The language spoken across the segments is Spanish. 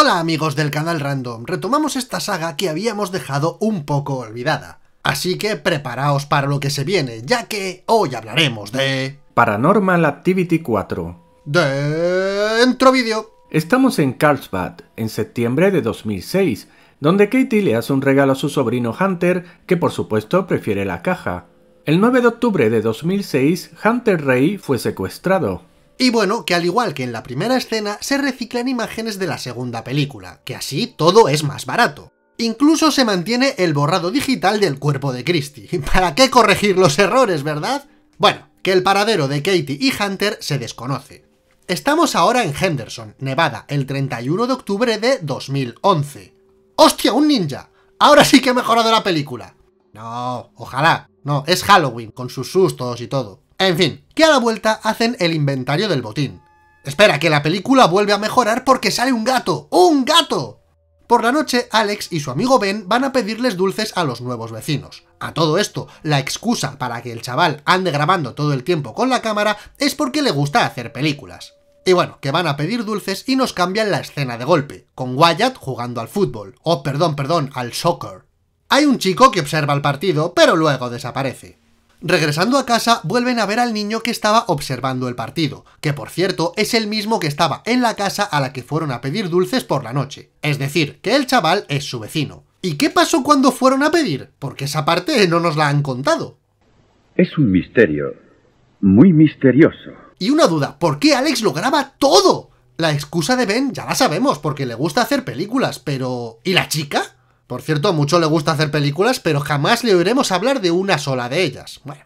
Hola amigos del canal Random, retomamos esta saga que habíamos dejado un poco olvidada. Así que preparaos para lo que se viene, ya que hoy hablaremos de... Paranormal Activity 4. Dentro vídeo. Estamos en Carlsbad, en septiembre de 2006, donde Katie le hace un regalo a su sobrino Hunter, que por supuesto prefiere la caja. El 9 de octubre de 2006, Hunter Ray fue secuestrado. Y bueno, que al igual que en la primera escena, se reciclan imágenes de la segunda película, que así todo es más barato. Incluso se mantiene el borrado digital del cuerpo de Christie. ¿Para qué corregir los errores, verdad? Bueno, que el paradero de Katie y Hunter se desconoce. Estamos ahora en Henderson, Nevada, el 31 de octubre de 2011. ¡Hostia, un ninja! Ahora sí que ha mejorado la película. No, ojalá. No, es Halloween, con sus sustos y todo. En fin, que a la vuelta hacen el inventario del botín. Espera, que la película vuelve a mejorar porque sale un gato. ¡Un gato! Por la noche, Alex y su amigo Ben van a pedirles dulces a los nuevos vecinos. A todo esto, la excusa para que el chaval ande grabando todo el tiempo con la cámara es porque le gusta hacer películas. Y bueno, que van a pedir dulces y nos cambian la escena de golpe, con Wyatt jugando al fútbol, o oh, perdón, perdón, al soccer. Hay un chico que observa el partido, pero luego desaparece. Regresando a casa, vuelven a ver al niño que estaba observando el partido, que por cierto es el mismo que estaba en la casa a la que fueron a pedir dulces por la noche. Es decir, que el chaval es su vecino. ¿Y qué pasó cuando fueron a pedir? Porque esa parte no nos la han contado. Es un misterio. Muy misterioso. Y una duda, ¿por qué Alex lo graba todo? La excusa de Ben ya la sabemos, porque le gusta hacer películas, pero... ¿Y la chica? Por cierto, mucho le gusta hacer películas, pero jamás le oiremos hablar de una sola de ellas. Bueno.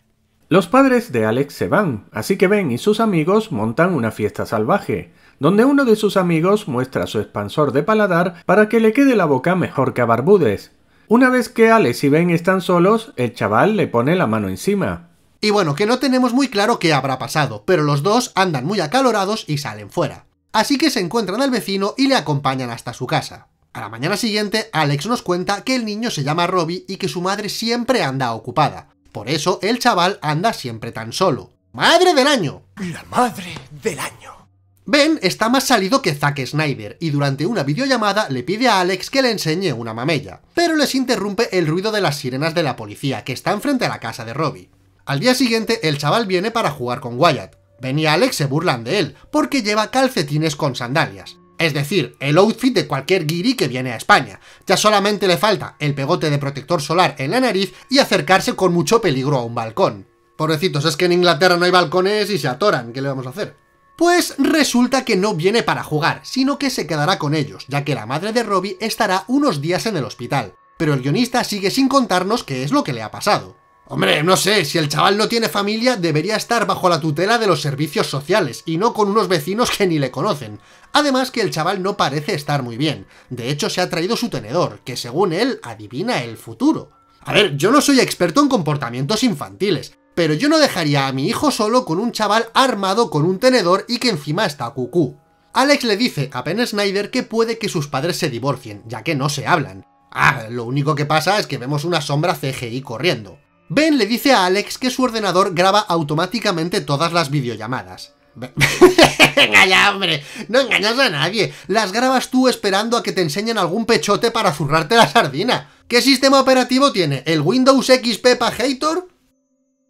Los padres de Alex se van, así que Ben y sus amigos montan una fiesta salvaje, donde uno de sus amigos muestra su expansor de paladar para que le quede la boca mejor que a Barbudes. Una vez que Alex y Ben están solos, el chaval le pone la mano encima. Y bueno, que no tenemos muy claro qué habrá pasado, pero los dos andan muy acalorados y salen fuera. Así que se encuentran al vecino y le acompañan hasta su casa. A la mañana siguiente, Alex nos cuenta que el niño se llama Robbie y que su madre siempre anda ocupada. Por eso el chaval anda siempre tan solo. ¡Madre del año! La madre del año. Ben está más salido que Zack Snyder y durante una videollamada le pide a Alex que le enseñe una mamella, pero les interrumpe el ruido de las sirenas de la policía que están frente a la casa de Robbie. Al día siguiente el chaval viene para jugar con Wyatt. Ben y Alex se burlan de él porque lleva calcetines con sandalias, es decir, el outfit de cualquier guiri que viene a España. Ya solamente le falta el pegote de protector solar en la nariz y acercarse con mucho peligro a un balcón. Pobrecitos, es que en Inglaterra no hay balcones y se atoran, ¿qué le vamos a hacer? Pues resulta que no viene para jugar, sino que se quedará con ellos, ya que la madre de Robbie estará unos días en el hospital. Pero el guionista sigue sin contarnos qué es lo que le ha pasado. Hombre, no sé, si el chaval no tiene familia, debería estar bajo la tutela de los servicios sociales, y no con unos vecinos que ni le conocen. Además que el chaval no parece estar muy bien. De hecho, se ha traído su tenedor, que según él, adivina el futuro. A ver, yo no soy experto en comportamientos infantiles, pero yo no dejaría a mi hijo solo con un chaval armado con un tenedor y que encima está cucú. Alex le dice a Penn Snyder que puede que sus padres se divorcien, ya que no se hablan. Ah, lo único que pasa es que vemos una sombra CGI corriendo. Ben le dice a Alex que su ordenador graba automáticamente todas las videollamadas. hombre, no engañas a nadie. Las grabas tú esperando a que te enseñen algún pechote para zurrarte la sardina. ¿Qué sistema operativo tiene? ¿El Windows XP Hator?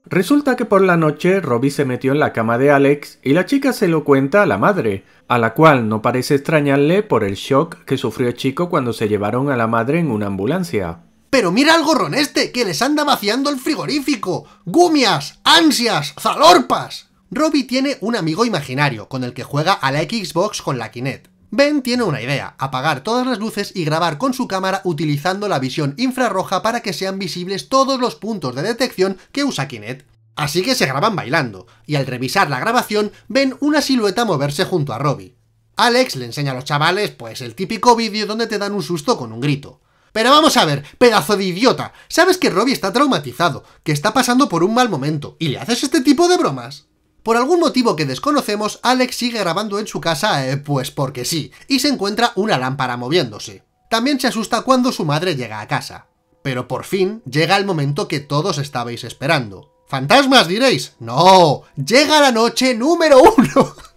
Resulta que por la noche Robbie se metió en la cama de Alex y la chica se lo cuenta a la madre, a la cual no parece extrañarle por el shock que sufrió el chico cuando se llevaron a la madre en una ambulancia. Pero mira al gorrón este, que les anda vaciando el frigorífico. Gumias, ansias, zalorpas. Robbie tiene un amigo imaginario, con el que juega a la Xbox con la Kinect. Ben tiene una idea, apagar todas las luces y grabar con su cámara utilizando la visión infrarroja para que sean visibles todos los puntos de detección que usa Kinect. Así que se graban bailando, y al revisar la grabación ven una silueta moverse junto a Robbie. Alex le enseña a los chavales pues el típico vídeo donde te dan un susto con un grito. Pero vamos a ver, pedazo de idiota. Sabes que Robbie está traumatizado, que está pasando por un mal momento, y le haces este tipo de bromas. Por algún motivo que desconocemos, Alex sigue grabando en su casa, eh, pues porque sí, y se encuentra una lámpara moviéndose. También se asusta cuando su madre llega a casa. Pero por fin llega el momento que todos estabais esperando. ¿Fantasmas diréis? No, llega la noche número uno.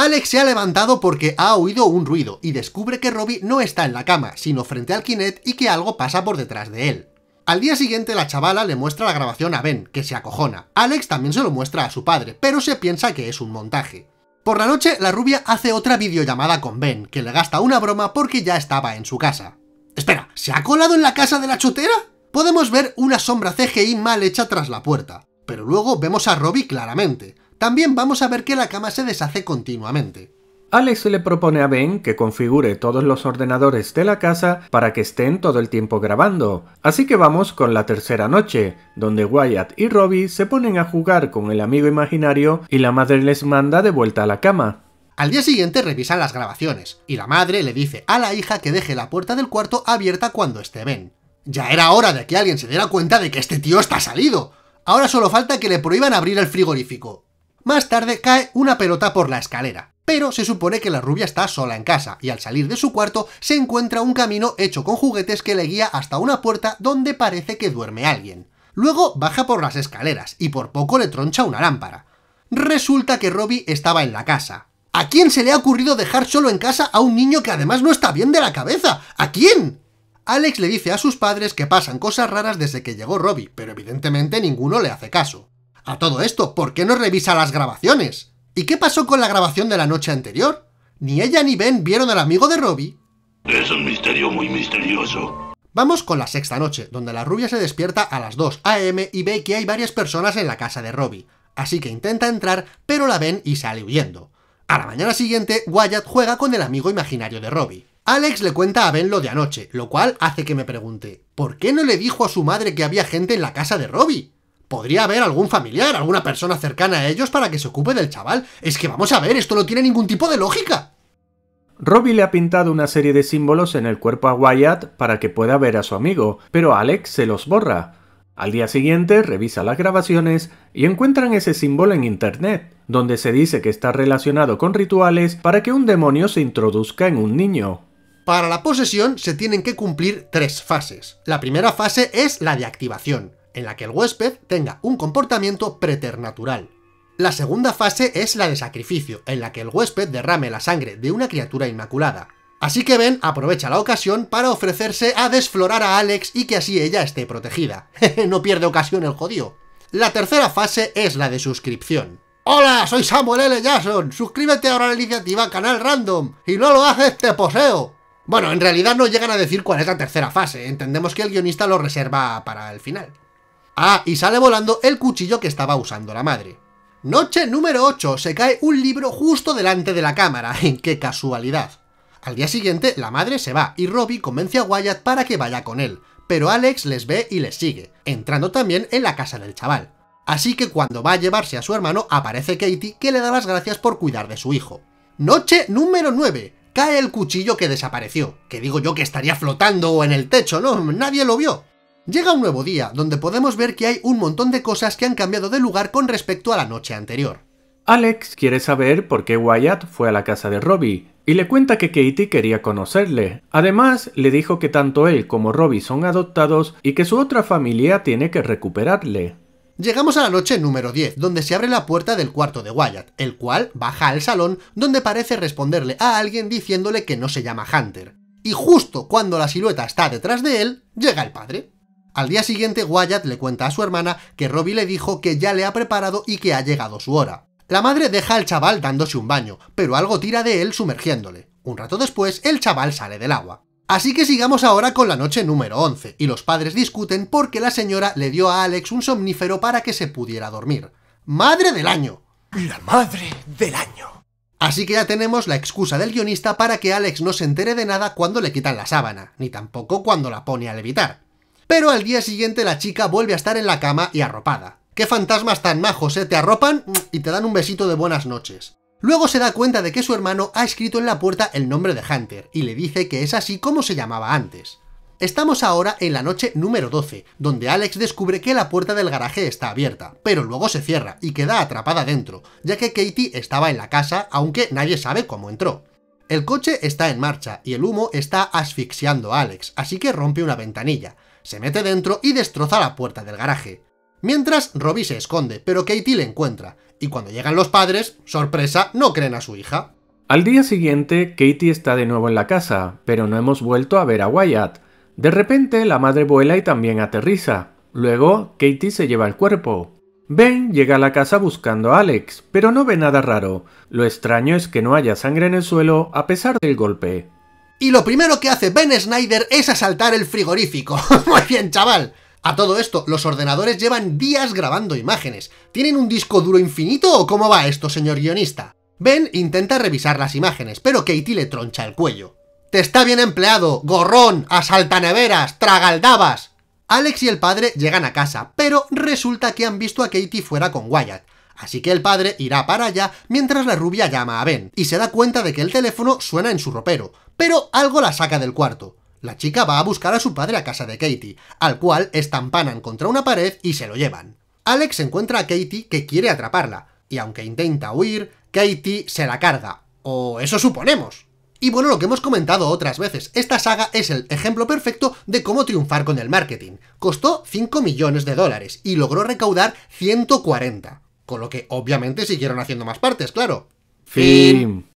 Alex se ha levantado porque ha oído un ruido y descubre que Robby no está en la cama, sino frente al Kinet y que algo pasa por detrás de él. Al día siguiente la chavala le muestra la grabación a Ben, que se acojona. Alex también se lo muestra a su padre, pero se piensa que es un montaje. Por la noche, la rubia hace otra videollamada con Ben, que le gasta una broma porque ya estaba en su casa. Espera, ¿se ha colado en la casa de la chutera? Podemos ver una sombra CGI mal hecha tras la puerta, pero luego vemos a Robbie claramente. También vamos a ver que la cama se deshace continuamente. Alex le propone a Ben que configure todos los ordenadores de la casa para que estén todo el tiempo grabando. Así que vamos con la tercera noche, donde Wyatt y Robbie se ponen a jugar con el amigo imaginario y la madre les manda de vuelta a la cama. Al día siguiente revisan las grabaciones, y la madre le dice a la hija que deje la puerta del cuarto abierta cuando esté Ben. Ya era hora de que alguien se diera cuenta de que este tío está salido. Ahora solo falta que le prohíban abrir el frigorífico. Más tarde cae una pelota por la escalera, pero se supone que la rubia está sola en casa y al salir de su cuarto se encuentra un camino hecho con juguetes que le guía hasta una puerta donde parece que duerme alguien. Luego baja por las escaleras y por poco le troncha una lámpara. Resulta que Robbie estaba en la casa. ¿A quién se le ha ocurrido dejar solo en casa a un niño que además no está bien de la cabeza? ¿A quién? Alex le dice a sus padres que pasan cosas raras desde que llegó Robbie, pero evidentemente ninguno le hace caso. A todo esto, ¿por qué no revisa las grabaciones? ¿Y qué pasó con la grabación de la noche anterior? Ni ella ni Ben vieron al amigo de Robbie. Es un misterio muy misterioso. Vamos con la sexta noche, donde la rubia se despierta a las 2 a.m. y ve que hay varias personas en la casa de Robbie. Así que intenta entrar, pero la ven y sale huyendo. A la mañana siguiente, Wyatt juega con el amigo imaginario de Robbie. Alex le cuenta a Ben lo de anoche, lo cual hace que me pregunte, ¿por qué no le dijo a su madre que había gente en la casa de Robbie? podría haber algún familiar, alguna persona cercana a ellos para que se ocupe del chaval. Es que vamos a ver, esto no tiene ningún tipo de lógica. Robbie le ha pintado una serie de símbolos en el cuerpo a Wyatt para que pueda ver a su amigo, pero Alex se los borra. Al día siguiente revisa las grabaciones y encuentran ese símbolo en Internet, donde se dice que está relacionado con rituales para que un demonio se introduzca en un niño. Para la posesión se tienen que cumplir tres fases. La primera fase es la de activación en la que el huésped tenga un comportamiento preternatural. La segunda fase es la de sacrificio, en la que el huésped derrame la sangre de una criatura inmaculada. Así que Ben aprovecha la ocasión para ofrecerse a desflorar a Alex y que así ella esté protegida. no pierde ocasión el jodío. La tercera fase es la de suscripción. Hola, soy Samuel L. Jackson, suscríbete ahora a la iniciativa Canal Random, y no lo haces te poseo. Bueno, en realidad no llegan a decir cuál es la tercera fase, entendemos que el guionista lo reserva para el final. Ah, y sale volando el cuchillo que estaba usando la madre. Noche número 8. Se cae un libro justo delante de la cámara. ¡En qué casualidad! Al día siguiente, la madre se va y Robbie convence a Wyatt para que vaya con él, pero Alex les ve y les sigue, entrando también en la casa del chaval. Así que cuando va a llevarse a su hermano, aparece Katie que le da las gracias por cuidar de su hijo. Noche número 9. Cae el cuchillo que desapareció, que digo yo que estaría flotando o en el techo, ¿no? Nadie lo vio. Llega un nuevo día, donde podemos ver que hay un montón de cosas que han cambiado de lugar con respecto a la noche anterior. Alex quiere saber por qué Wyatt fue a la casa de Robbie, y le cuenta que Katie quería conocerle. Además, le dijo que tanto él como Robbie son adoptados y que su otra familia tiene que recuperarle. Llegamos a la noche número 10, donde se abre la puerta del cuarto de Wyatt, el cual baja al salón donde parece responderle a alguien diciéndole que no se llama Hunter. Y justo cuando la silueta está detrás de él, llega el padre. Al día siguiente, Wyatt le cuenta a su hermana que Robbie le dijo que ya le ha preparado y que ha llegado su hora. La madre deja al chaval dándose un baño, pero algo tira de él sumergiéndole. Un rato después, el chaval sale del agua. Así que sigamos ahora con la noche número 11, y los padres discuten porque la señora le dio a Alex un somnífero para que se pudiera dormir. ¡Madre del año! La madre del año. Así que ya tenemos la excusa del guionista para que Alex no se entere de nada cuando le quitan la sábana, ni tampoco cuando la pone a levitar. Pero al día siguiente la chica vuelve a estar en la cama y arropada. Qué fantasmas tan majos, ¿eh? Te arropan mm, y te dan un besito de buenas noches. Luego se da cuenta de que su hermano ha escrito en la puerta el nombre de Hunter, y le dice que es así como se llamaba antes. Estamos ahora en la noche número 12, donde Alex descubre que la puerta del garaje está abierta, pero luego se cierra y queda atrapada dentro, ya que Katie estaba en la casa, aunque nadie sabe cómo entró. El coche está en marcha y el humo está asfixiando a Alex, así que rompe una ventanilla se mete dentro y destroza la puerta del garaje. Mientras, Robbie se esconde, pero Katie le encuentra, y cuando llegan los padres, sorpresa, no creen a su hija. Al día siguiente, Katie está de nuevo en la casa, pero no hemos vuelto a ver a Wyatt. De repente, la madre vuela y también aterriza. Luego, Katie se lleva el cuerpo. Ben llega a la casa buscando a Alex, pero no ve nada raro. Lo extraño es que no haya sangre en el suelo a pesar del golpe. Y lo primero que hace Ben Snyder es asaltar el frigorífico. Muy bien, chaval. A todo esto, los ordenadores llevan días grabando imágenes. ¿Tienen un disco duro infinito o cómo va esto, señor guionista? Ben intenta revisar las imágenes, pero Katie le troncha el cuello. ¡Te está bien empleado! ¡Gorrón! neveras, ¡Tragaldabas! Alex y el padre llegan a casa, pero resulta que han visto a Katie fuera con Wyatt. Así que el padre irá para allá mientras la rubia llama a Ben y se da cuenta de que el teléfono suena en su ropero, pero algo la saca del cuarto. La chica va a buscar a su padre a casa de Katie, al cual estampanan contra una pared y se lo llevan. Alex encuentra a Katie que quiere atraparla, y aunque intenta huir, Katie se la carga, o eso suponemos. Y bueno, lo que hemos comentado otras veces, esta saga es el ejemplo perfecto de cómo triunfar con el marketing. Costó 5 millones de dólares y logró recaudar 140. Con lo que obviamente siguieron haciendo más partes, claro. Fin.